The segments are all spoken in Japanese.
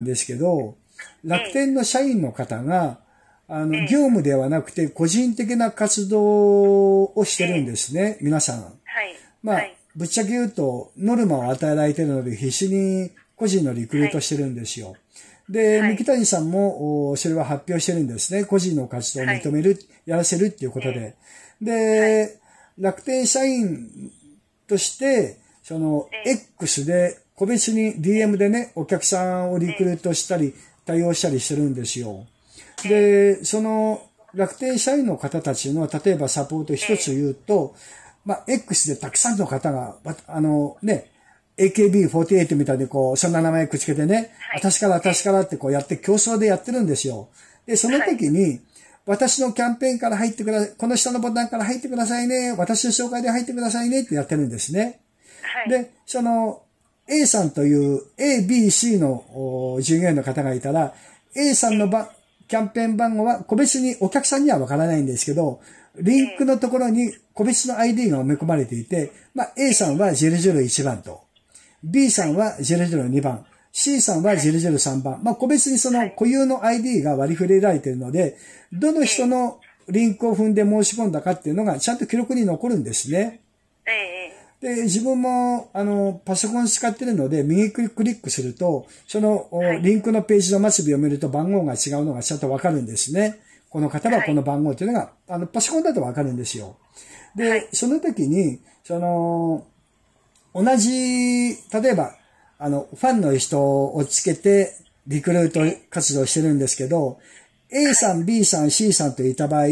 ですけど、楽天の社員の方が、あの、業務ではなくて個人的な活動をしてるんですね、皆さん。はい。まあ、ぶっちゃけ言うと、ノルマを与えられてるので必死に個人のリクルートしてるんですよ。で、三木谷さんも、それは発表してるんですね。個人の活動を認める、やらせるっていうことで。で、楽天社員として、その、X で個別に DM でね、お客さんをリクルートしたり、対応したりしてるんですよ。で、その、楽天社員の方たちの、例えばサポート一つ言うと、まあ、X でたくさんの方が、あの、ね、AKB48 みたいにこう、そんな名前くっつけてね、私から私からってこうやって競争でやってるんですよ。で、その時に、私のキャンペーンから入ってください、この下のボタンから入ってくださいね、私の紹介で入ってくださいねってやってるんですね。はい、で、その、A さんという A、B、C の従業員の方がいたら、A さんのばキャンペーン番号は個別にお客さんにはわからないんですけど、リンクのところに個別の ID が埋め込まれていて、まあ、A さんは001番と、B さんは002番、C さんは003番。まあ、個別にその固有の ID が割り振れられているので、どの人のリンクを踏んで申し込んだかっていうのがちゃんと記録に残るんですね。ええで、自分も、あの、パソコン使ってるので、右クリックすると、その、はい、リンクのページの末尾を見ると番号が違うのがちゃんとわかるんですね。この方はこの番号というのが、はい、あの、パソコンだとわかるんですよ。で、はい、その時に、その、同じ、例えば、あの、ファンの人をつけて、リクルート活動してるんですけど、A さん、B さん、C さんといた場合、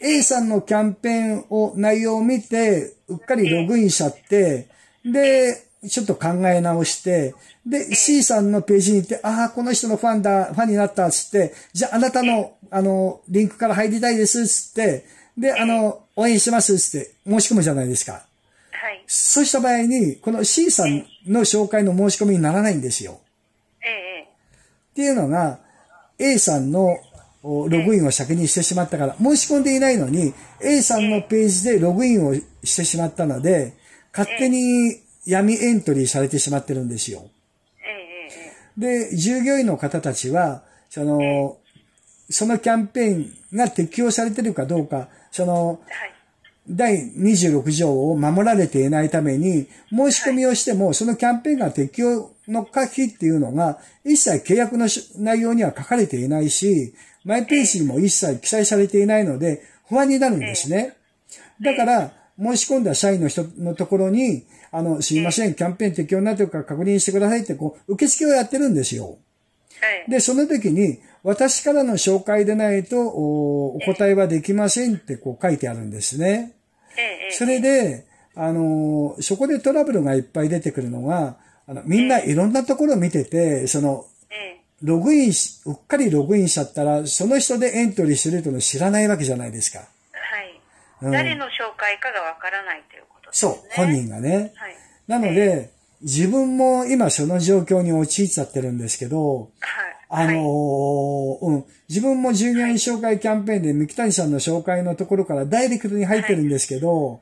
A さんのキャンペーンを、内容を見て、うっかりログインしちゃって、で、ちょっと考え直して、で、C さんのページに行って、ああ、この人のファンだ、ファンになった、つって、じゃああなたの、あの、リンクから入りたいです、つって、で、あの、応援します、つって、申し込むじゃないですか。はい。そうした場合に、この C さんの紹介の申し込みにならないんですよ。ええ。っていうのが、A さんのログインを先にしてしまったから、申し込んでいないのに、A さんのページでログインをしてしまったので、勝手に闇エントリーされてしまってるんですよ。で、従業員の方たちは、その、そのキャンペーンが適用されてるかどうか、その、第26条を守られていないために、申し込みをしても、そのキャンペーンが適用の可否っていうのが、一切契約の内容には書かれていないし、マイペースにも一切記載されていないので、不安になるんですね。だから、申し込んだ社員の人のところに、あの、すいません、キャンペーン適用になってるか確認してくださいって、こう、受付をやってるんですよ。で、その時に、私からの紹介でないとお、お答えはできませんって、こう書いてあるんですね。それで、あのそこでトラブルがいっぱい出てくるのが、あの、みんないろんなところを見てて、その、ログインし、うっかりログインしちゃったら、その人でエントリーするとの知らないわけじゃないですか。はい。うん、誰の紹介かがわからないということですね。そう、本人がね。はい。なので、自分も今その状況に陥っちゃってるんですけど、はい、あのー、うん、自分も従業員紹介キャンペーンで三木谷さんの紹介のところからダイレクトに入ってるんですけど、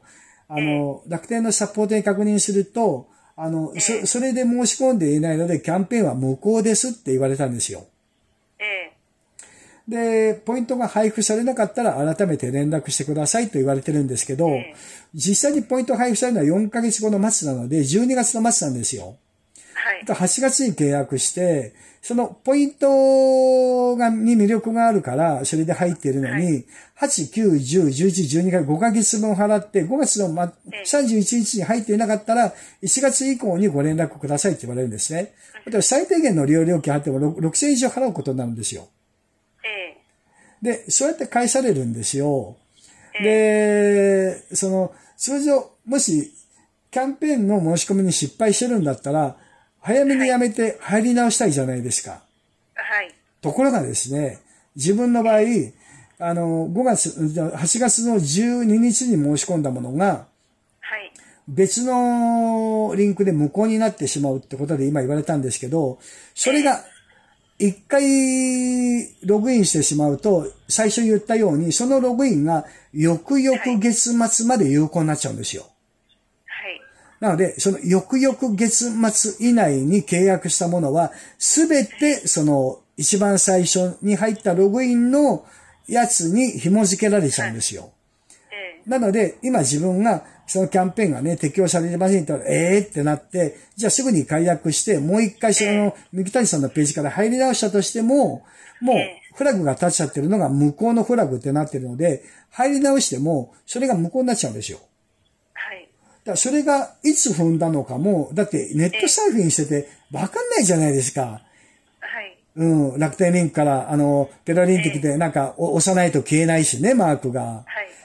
はい、あのー、楽天のサポートに確認すると、あの、えー、そ、それで申し込んでいないので、キャンペーンは無効ですって言われたんですよ。えー、で、ポイントが配布されなかったら改めて連絡してくださいと言われてるんですけど、えー、実際にポイント配布されるのは4ヶ月後の末なので、12月の末なんですよ。はい。端月に契約して、そのポイントが、に魅力があるから、それで入っているのに、はい、8、9、10、11、12回5ヶ月分払って、5月の、ま、31日に入っていなかったら、1月以降にご連絡くださいって言われるんですね。例えば最低限の利用料金払っても6000円以上払うことになるんですよ。で、そうやって返されるんですよ。で、その、通常、もし、キャンペーンの申し込みに失敗してるんだったら、早めにやめて入り直したいじゃないですか。はい。ところがですね、自分の場合、あの、5月、8月の12日に申し込んだものが、はい。別のリンクで無効になってしまうってことで今言われたんですけど、それが、一回ログインしてしまうと、最初言ったように、そのログインが翌々月末まで有効になっちゃうんですよ。なので、その翌々月末以内に契約したものは、すべてその一番最初に入ったログインのやつに紐付けられちゃうんですよ。なので、今自分が、そのキャンペーンがね、適用されてませんと、ええー、ってなって、じゃあすぐに解約して、もう一回その、三木谷さんのページから入り直したとしても、もう、フラグが立っちゃってるのが向こうのフラグってなってるので、入り直しても、それが無効になっちゃうんですよ。だそれがいつ踏んだのかも、だってネットサーフィンしててわかんないじゃないですか。はい。うん、楽天リンクから、あの、ペラリンて来て、なんか、押さないと消えないしね、マークが。はい。